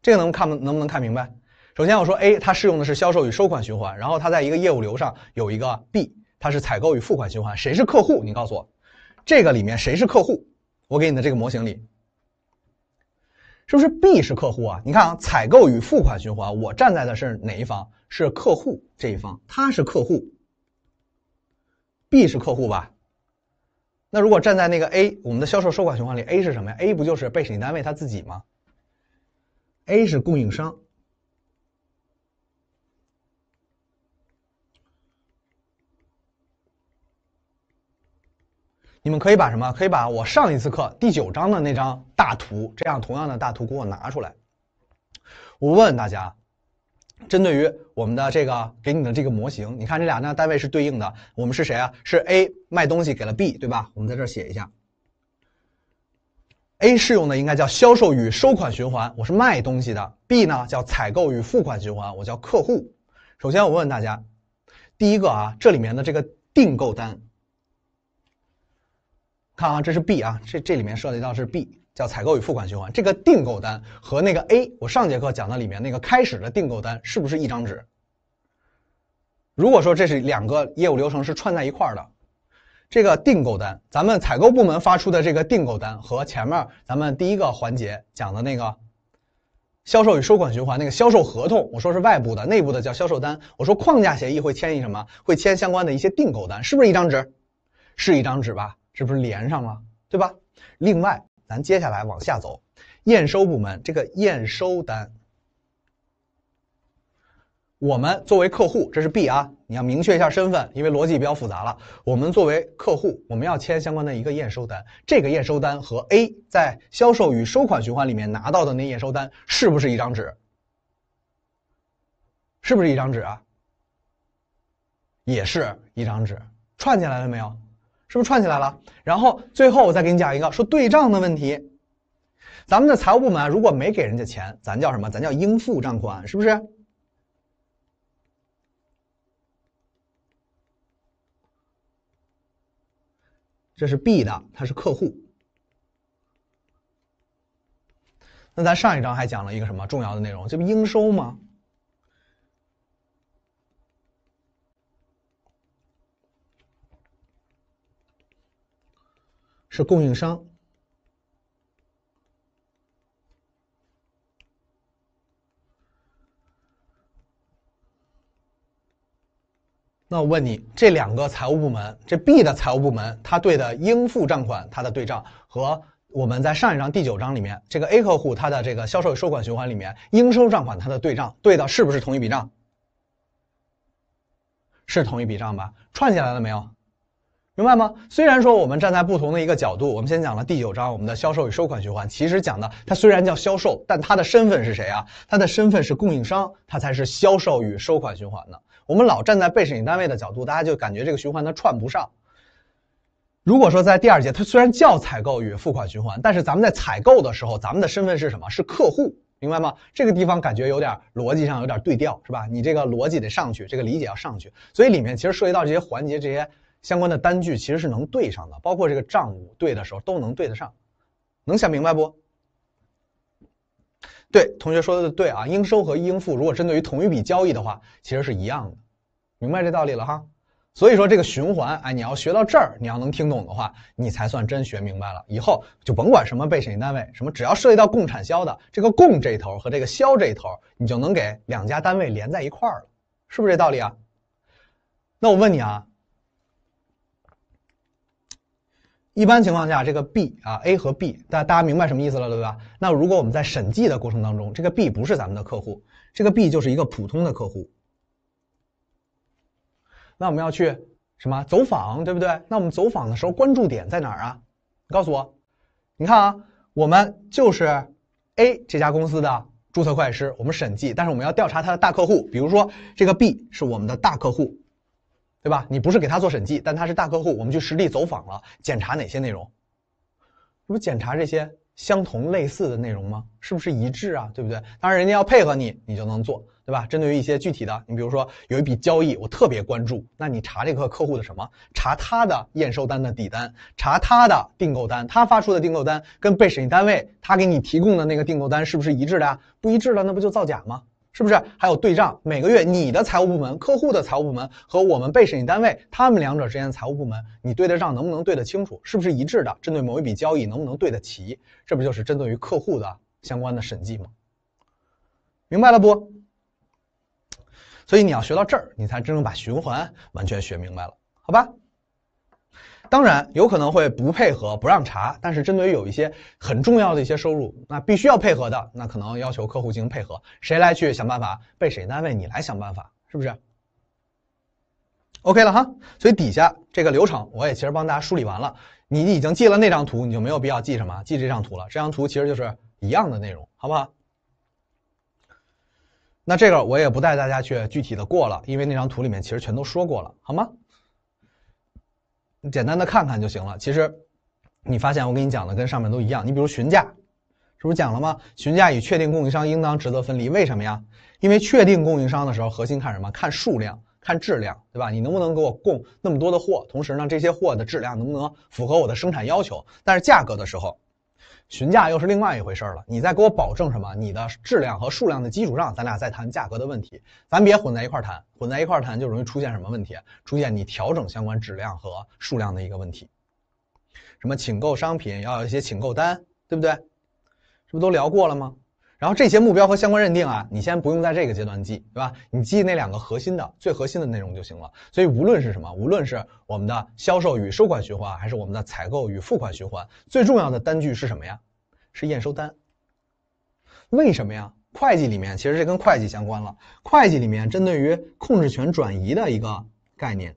这个能看能不能看明白？首先我说 A，它适用的是销售与收款循环，然后它在一个业务流上有一个 B，它是采购与付款循环。谁是客户？你告诉我。这个里面谁是客户？我给你的这个模型里，是不是 B 是客户啊？你看啊，采购与付款循环，我站在的是哪一方？是客户这一方，他是客户。B 是客户吧？那如果站在那个 A，我们的销售收款循环里，A 是什么呀？A 不就是被审计单位他自己吗？A 是供应商。你们可以把什么？可以把我上一次课第九章的那张大图，这样同样的大图给我拿出来。我问问大家，针对于我们的这个给你的这个模型，你看这俩呢单位是对应的，我们是谁啊？是 A 卖东西给了 B，对吧？我们在这写一下。A 适用的应该叫销售与收款循环，我是卖东西的。B 呢叫采购与付款循环，我叫客户。首先我问问大家，第一个啊，这里面的这个订购单。看啊，这是 B 啊，这这里面涉及到是 B，叫采购与付款循环。这个订购单和那个 A，我上节课讲的里面那个开始的订购单是不是一张纸？如果说这是两个业务流程是串在一块儿的，这个订购单，咱们采购部门发出的这个订购单和前面咱们第一个环节讲的那个销售与收款循环那个销售合同，我说是外部的，内部的叫销售单，我说框架协议会签一什么？会签相关的一些订购单，是不是一张纸？是一张纸吧？是不是连上了，对吧？另外，咱接下来往下走，验收部门这个验收单，我们作为客户，这是 B 啊，你要明确一下身份，因为逻辑比较复杂了。我们作为客户，我们要签相关的一个验收单。这个验收单和 A 在销售与收款循环里面拿到的那验收单，是不是一张纸？是不是一张纸啊？也是一张纸，串起来了没有？是不是串起来了？然后最后我再给你讲一个，说对账的问题。咱们的财务部门如果没给人家钱，咱叫什么？咱叫应付账款，是不是？这是 B 的，他是客户。那咱上一章还讲了一个什么重要的内容？这不应收吗？是供应商。那我问你，这两个财务部门，这 B 的财务部门，它对的应付账款，它的对账和我们在上一章第九章里面，这个 A 客户它的这个销售收款循环里面应收账款它的对账，对的是不是同一笔账？是同一笔账吧？串起来了没有？明白吗？虽然说我们站在不同的一个角度，我们先讲了第九章我们的销售与收款循环，其实讲的它虽然叫销售，但它的身份是谁啊？它的身份是供应商，它才是销售与收款循环的。我们老站在被审定单位的角度，大家就感觉这个循环它串不上。如果说在第二节，它虽然叫采购与付款循环，但是咱们在采购的时候，咱们的身份是什么？是客户，明白吗？这个地方感觉有点逻辑上有点对调，是吧？你这个逻辑得上去，这个理解要上去。所以里面其实涉及到这些环节，这些。相关的单据其实是能对上的，包括这个账务对的时候都能对得上，能想明白不？对，同学说的对啊，应收和应付如果针对于同一笔交易的话，其实是一样的，明白这道理了哈。所以说这个循环，哎，你要学到这儿，你要能听懂的话，你才算真学明白了。以后就甭管什么被审计单位什么，只要涉及到供产销的这个供这一头和这个销这一头，你就能给两家单位连在一块儿了，是不是这道理啊？那我问你啊？一般情况下，这个 B 啊，A 和 B，大大家明白什么意思了，对吧？那如果我们在审计的过程当中，这个 B 不是咱们的客户，这个 B 就是一个普通的客户，那我们要去什么走访，对不对？那我们走访的时候，关注点在哪儿啊？你告诉我，你看啊，我们就是 A 这家公司的注册会计师，我们审计，但是我们要调查他的大客户，比如说这个 B 是我们的大客户。对吧？你不是给他做审计，但他是大客户，我们去实地走访了，检查哪些内容？不检查这些相同类似的内容吗？是不是一致啊？对不对？当然，人家要配合你，你就能做，对吧？针对于一些具体的，你比如说有一笔交易，我特别关注，那你查这个客户的什么？查他的验收单的底单，查他的订购单，他发出的订购单跟被审计单位他给你提供的那个订购单是不是一致的呀？不一致了，那不就造假吗？是不是还有对账？每个月你的财务部门、客户的财务部门和我们被审计单位，他们两者之间的财务部门，你对的账能不能对得清楚？是不是一致的？针对某一笔交易能不能对得齐？这不就是针对于客户的相关的审计吗？明白了不？所以你要学到这儿，你才真正把循环完全学明白了，好吧？当然有可能会不配合不让查，但是针对于有一些很重要的一些收入，那必须要配合的，那可能要求客户进行配合，谁来去想办法，被谁单位你来想办法，是不是？OK 了哈，所以底下这个流程我也其实帮大家梳理完了，你已经记了那张图，你就没有必要记什么记这张图了，这张图其实就是一样的内容，好不好？那这个我也不带大家去具体的过了，因为那张图里面其实全都说过了，好吗？简单的看看就行了。其实，你发现我跟你讲的跟上面都一样。你比如询价，这不讲了吗？询价与确定供应商应当职责分离。为什么呀？因为确定供应商的时候，核心看什么？看数量，看质量，对吧？你能不能给我供那么多的货？同时呢，这些货的质量能不能符合我的生产要求？但是价格的时候。询价又是另外一回事了。你在给我保证什么？你的质量和数量的基础上，咱俩再谈价格的问题。咱别混在一块儿谈，混在一块儿谈就容易出现什么问题？出现你调整相关质量和数量的一个问题。什么请购商品要有一些请购单，对不对？这不都聊过了吗？然后这些目标和相关认定啊，你先不用在这个阶段记，对吧？你记那两个核心的、最核心的内容就行了。所以无论是什么，无论是我们的销售与收款循环，还是我们的采购与付款循环，最重要的单据是什么呀？是验收单。为什么呀？会计里面其实这跟会计相关了。会计里面针对于控制权转移的一个概念。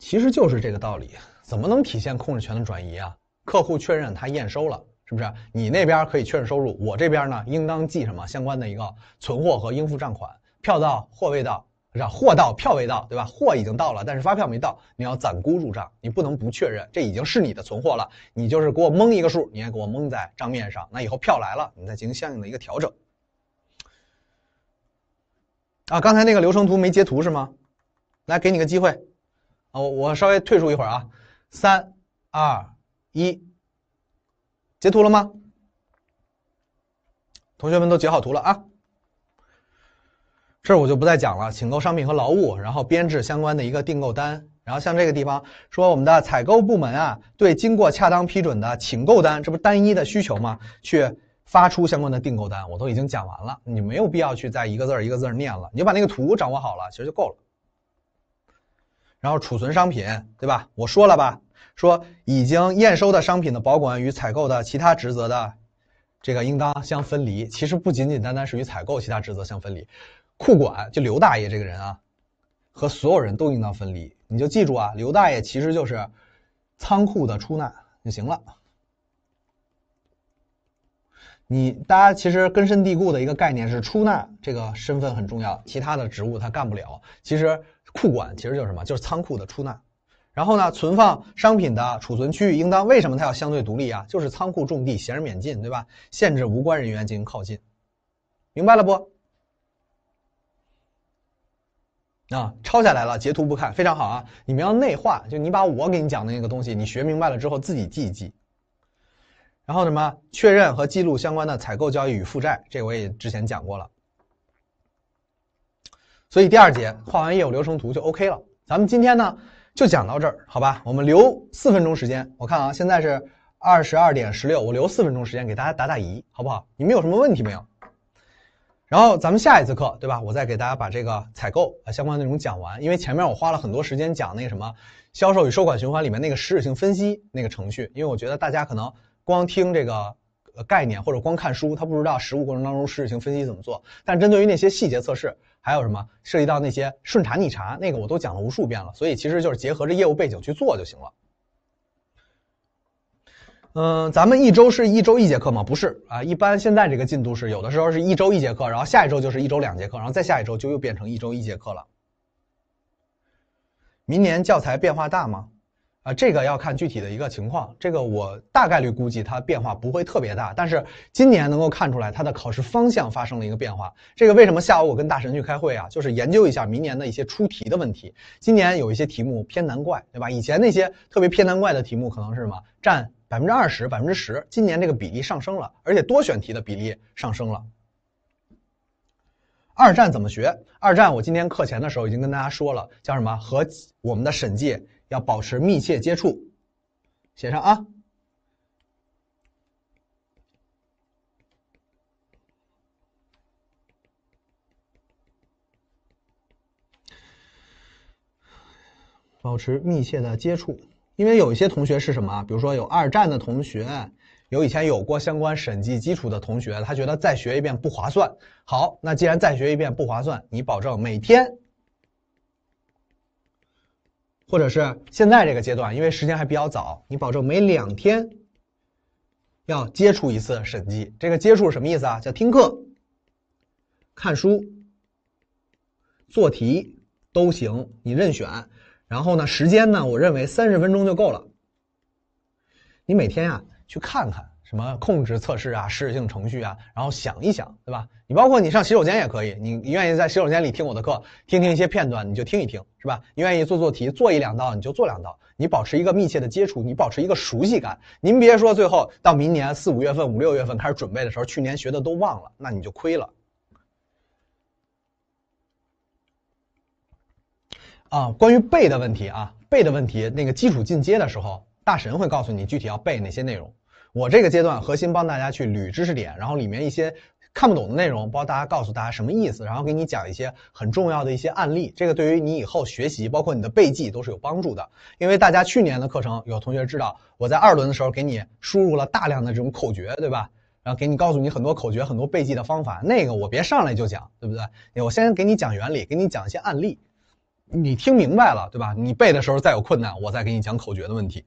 其实就是这个道理，怎么能体现控制权的转移啊？客户确认他验收了，是不是？你那边可以确认收入，我这边呢，应当记什么？相关的一个存货和应付账款。票到货未到，是吧？货到票未到，对吧？货已经到了，但是发票没到，你要暂估入账，你不能不确认，这已经是你的存货了。你就是给我蒙一个数，你也给我蒙在账面上。那以后票来了，你再进行相应的一个调整。啊，刚才那个流程图没截图是吗？来，给你个机会。哦，我稍微退出一会儿啊，三、二、一，截图了吗？同学们都截好图了啊，这我就不再讲了。请购商品和劳务，然后编制相关的一个订购单，然后像这个地方说，我们的采购部门啊，对经过恰当批准的请购单，这不单一的需求吗？去发出相关的订购单，我都已经讲完了，你没有必要去再一个字儿一个字儿念了，你就把那个图掌握好了，其实就够了。然后储存商品，对吧？我说了吧，说已经验收的商品的保管与采购的其他职责的，这个应当相分离。其实不仅仅单单是与采购其他职责相分离，库管就刘大爷这个人啊，和所有人都应当分离。你就记住啊，刘大爷其实就是仓库的出纳就行了。你大家其实根深蒂固的一个概念是出纳这个身份很重要，其他的职务他干不了。其实。库管其实就是什么？就是仓库的出纳，然后呢，存放商品的储存区域应当为什么？它要相对独立啊，就是仓库重地，闲人免进，对吧？限制无关人员进行靠近，明白了不？啊，抄下来了，截图不看，非常好啊！你们要内化，就你把我给你讲的那个东西，你学明白了之后自己记一记。然后什么？确认和记录相关的采购交易与负债，这我也之前讲过了。所以第二节画完业务流程图就 OK 了。咱们今天呢就讲到这儿，好吧？我们留四分钟时间。我看啊，现在是二十二点十六，我留四分钟时间给大家打打疑，好不好？你们有什么问题没有？然后咱们下一次课，对吧？我再给大家把这个采购啊相关内容讲完。因为前面我花了很多时间讲那个什么销售与收款循环里面那个实质性分析那个程序，因为我觉得大家可能光听这个概念或者光看书，他不知道实务过程当中实质性分析怎么做。但针对于那些细节测试。还有什么涉及到那些顺查逆查，那个我都讲了无数遍了，所以其实就是结合着业务背景去做就行了。嗯，咱们一周是一周一节课吗？不是啊，一般现在这个进度是有的时候是一周一节课，然后下一周就是一周两节课，然后再下一周就又变成一周一节课了。明年教材变化大吗？啊，这个要看具体的一个情况。这个我大概率估计它变化不会特别大，但是今年能够看出来它的考试方向发生了一个变化。这个为什么下午我跟大神去开会啊？就是研究一下明年的一些出题的问题。今年有一些题目偏难怪，对吧？以前那些特别偏难怪的题目可能是什么？占百分之二十、百分之十，今年这个比例上升了，而且多选题的比例上升了。二战怎么学？二战我今天课前的时候已经跟大家说了，叫什么？和我们的审计。要保持密切接触，写上啊！保持密切的接触，因为有一些同学是什么比如说有二战的同学，有以前有过相关审计基础的同学，他觉得再学一遍不划算。好，那既然再学一遍不划算，你保证每天。或者是现在这个阶段，因为时间还比较早，你保证每两天要接触一次审计。这个接触什么意思啊？叫听课、看书、做题都行，你任选。然后呢，时间呢，我认为三十分钟就够了。你每天啊去看看。什么控制测试啊，实质性程序啊，然后想一想，对吧？你包括你上洗手间也可以，你愿意在洗手间里听我的课，听听一些片段，你就听一听，是吧？你愿意做做题，做一两道你就做两道，你保持一个密切的接触，你保持一个熟悉感。您别说，最后到明年四五月份、五六月份开始准备的时候，去年学的都忘了，那你就亏了。啊，关于背的问题啊，背的问题，那个基础进阶的时候，大神会告诉你具体要背哪些内容。我这个阶段核心帮大家去捋知识点，然后里面一些看不懂的内容，帮大家告诉大家什么意思，然后给你讲一些很重要的一些案例。这个对于你以后学习，包括你的背记都是有帮助的。因为大家去年的课程，有同学知道我在二轮的时候给你输入了大量的这种口诀，对吧？然后给你告诉你很多口诀，很多背记的方法。那个我别上来就讲，对不对？我先给你讲原理，给你讲一些案例，你听明白了，对吧？你背的时候再有困难，我再给你讲口诀的问题。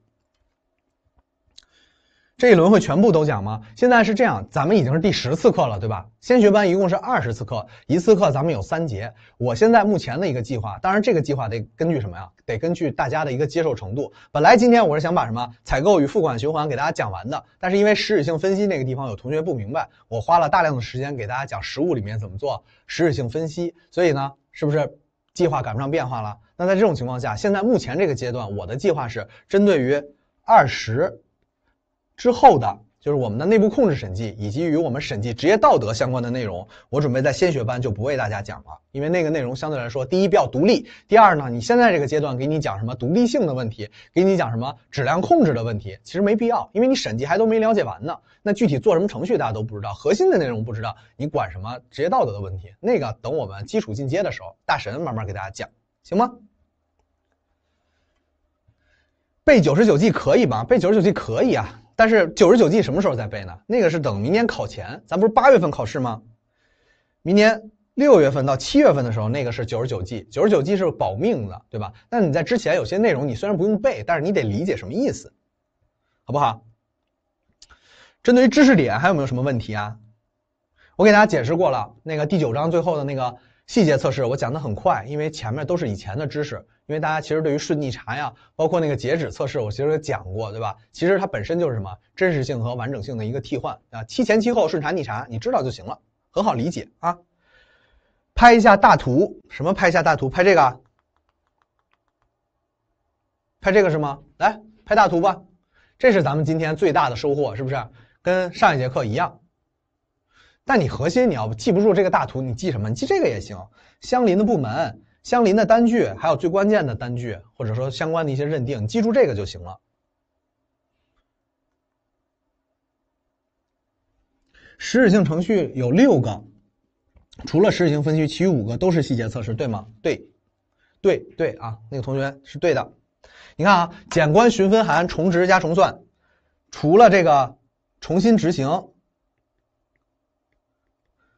这一轮会全部都讲吗？现在是这样，咱们已经是第十次课了，对吧？先学班一共是二十次课，一次课咱们有三节。我现在目前的一个计划，当然这个计划得根据什么呀？得根据大家的一个接受程度。本来今天我是想把什么采购与付款循环给大家讲完的，但是因为实质性分析那个地方有同学不明白，我花了大量的时间给大家讲实物里面怎么做实质性分析，所以呢，是不是计划赶不上变化了？那在这种情况下，现在目前这个阶段，我的计划是针对于二十。之后的就是我们的内部控制审计以及与我们审计职业道德相关的内容，我准备在先学班就不为大家讲了，因为那个内容相对来说，第一比较独立，第二呢，你现在这个阶段给你讲什么独立性的问题，给你讲什么质量控制的问题，其实没必要，因为你审计还都没了解完呢。那具体做什么程序大家都不知道，核心的内容不知道，你管什么职业道德的问题，那个等我们基础进阶的时候，大神慢慢给大家讲，行吗？背九十九计可以吗？背九十九计可以啊。但是九十九计什么时候再背呢？那个是等明年考前，咱不是八月份考试吗？明年六月份到七月份的时候，那个是九十九计。九十九计是保命的，对吧？那你在之前有些内容，你虽然不用背，但是你得理解什么意思，好不好？针对于知识点，还有没有什么问题啊？我给大家解释过了，那个第九章最后的那个细节测试，我讲的很快，因为前面都是以前的知识。因为大家其实对于顺逆查呀，包括那个截止测试，我其实也讲过，对吧？其实它本身就是什么真实性和完整性的一个替换啊。期前期后顺查逆查，你知道就行了，很好理解啊。拍一下大图，什么？拍一下大图，拍这个，拍这个是吗？来，拍大图吧。这是咱们今天最大的收获，是不是？跟上一节课一样。但你核心你要记不住这个大图，你记什么？你记这个也行，相邻的部门。相邻的单据，还有最关键的单据，或者说相关的一些认定，记住这个就行了。实质性程序有六个，除了实质性分析，其余五个都是细节测试，对吗？对，对，对，啊，那个同学是对的。你看啊，简观寻分函，重值加重算，除了这个重新执行。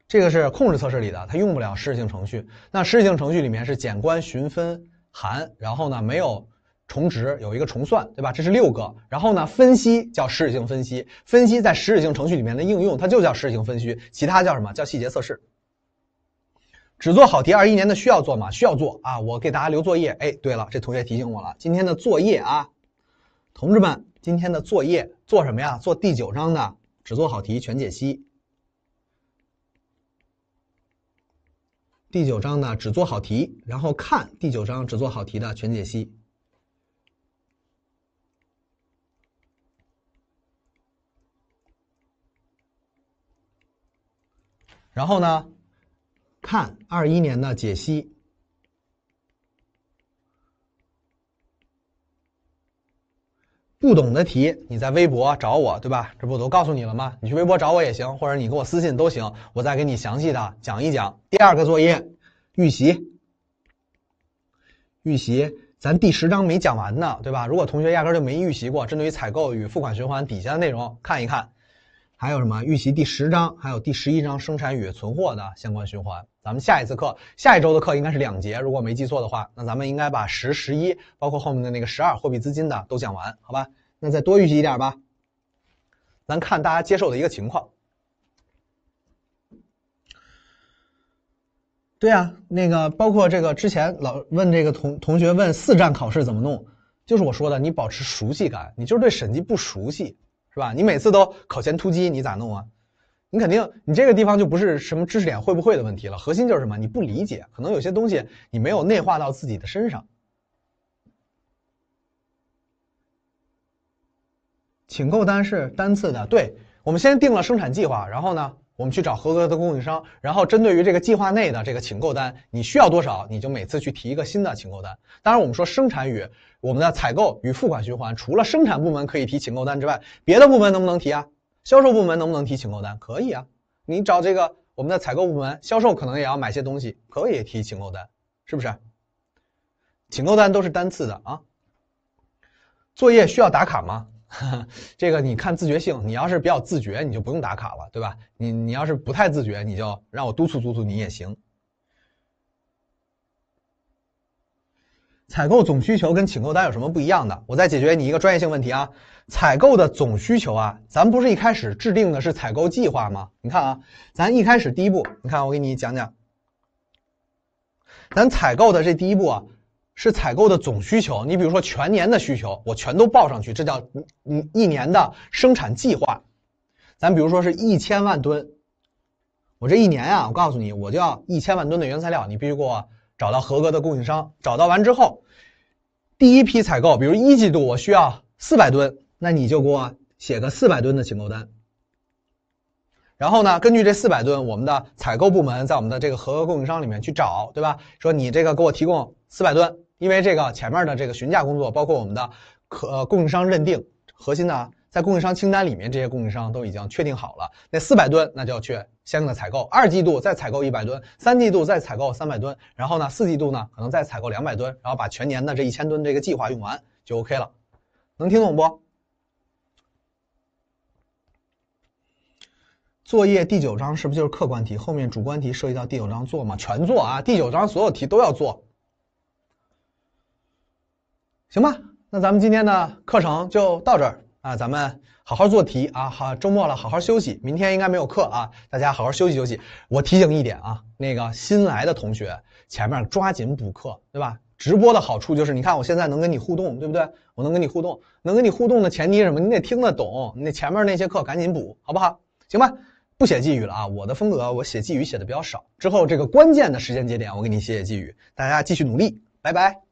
这个是控制测试里的，它用不了实质性程序。那实质性程序里面是检关寻分函，然后呢没有重值，有一个重算，对吧？这是六个。然后呢，分析叫实质性分析，分析在实质性程序里面的应用，它就叫实质性分析。其他叫什么？叫细节测试。只做好题，二一年的需要做吗？需要做啊！我给大家留作业。哎，对了，这同学提醒我了，今天的作业啊，同志们，今天的作业做什么呀？做第九章的，只做好题，全解析。第九章呢，只做好题，然后看第九章只做好题的全解析。然后呢，看二一年的解析。不懂的题，你在微博找我，对吧？这不都告诉你了吗？你去微博找我也行，或者你给我私信都行，我再给你详细的讲一讲。第二个作业，预习。预习，咱第十章没讲完呢，对吧？如果同学压根就没预习过，针对于采购与付款循环底下的内容看一看，还有什么预习第十章，还有第十一章生产与存货的相关循环。咱们下一次课，下一周的课应该是两节，如果没记错的话，那咱们应该把十、十一，包括后面的那个十二，货币资金的都讲完，好吧？那再多预习一点吧。咱看大家接受的一个情况。对呀，那个包括这个之前老问这个同同学问四站考试怎么弄，就是我说的，你保持熟悉感，你就是对审计不熟悉是吧？你每次都考前突击，你咋弄啊？你肯定，你这个地方就不是什么知识点会不会的问题了，核心就是什么？你不理解，可能有些东西你没有内化到自己的身上。请购单是单次的，对我们先定了生产计划，然后呢，我们去找合格的供应商，然后针对于这个计划内的这个请购单，你需要多少，你就每次去提一个新的请购单。当然，我们说生产与我们的采购与付款循环，除了生产部门可以提请购单之外，别的部门能不能提啊？销售部门能不能提请购单？可以啊，你找这个我们的采购部门，销售可能也要买些东西，可以提请购单，是不是？请购单都是单次的啊。作业需要打卡吗？这个你看自觉性，你要是比较自觉，你就不用打卡了，对吧？你你要是不太自觉，你就让我督促督促你也行。采购总需求跟请购单有什么不一样的？我再解决你一个专业性问题啊。采购的总需求啊，咱不是一开始制定的是采购计划吗？你看啊，咱一开始第一步，你看我给你讲讲，咱采购的这第一步啊，是采购的总需求。你比如说全年的需求，我全都报上去，这叫嗯一年的生产计划。咱比如说是一千万吨，我这一年啊，我告诉你，我就要一千万吨的原材料，你必须给我找到合格的供应商。找到完之后，第一批采购，比如一季度我需要四百吨。那你就给我写个四百吨的请购单，然后呢，根据这四百吨，我们的采购部门在我们的这个合格供应商里面去找，对吧？说你这个给我提供四百吨，因为这个前面的这个询价工作，包括我们的可供应商认定，核心呢在供应商清单里面，这些供应商都已经确定好了。那四百吨那就要去相应的采购，二季度再采购一百吨，三季度再采购三百吨，然后呢，四季度呢可能再采购两百吨，然后把全年的这一千吨这个计划用完就 OK 了，能听懂不？作业第九章是不是就是客观题？后面主观题涉及到第九章做吗？全做啊！第九章所有题都要做。行吧，那咱们今天的课程就到这儿啊！咱们好好做题啊！好，周末了，好好休息。明天应该没有课啊！大家好好休息休息。我提醒一点啊，那个新来的同学，前面抓紧补课，对吧？直播的好处就是你看我现在能跟你互动，对不对？我能跟你互动，能跟你互动的前提是什么？你得听得懂，你那前面那些课赶紧补，好不好？行吧。不写寄语了啊！我的风格，我写寄语写的比较少。之后这个关键的时间节点，我给你写写寄语，大家继续努力，拜拜。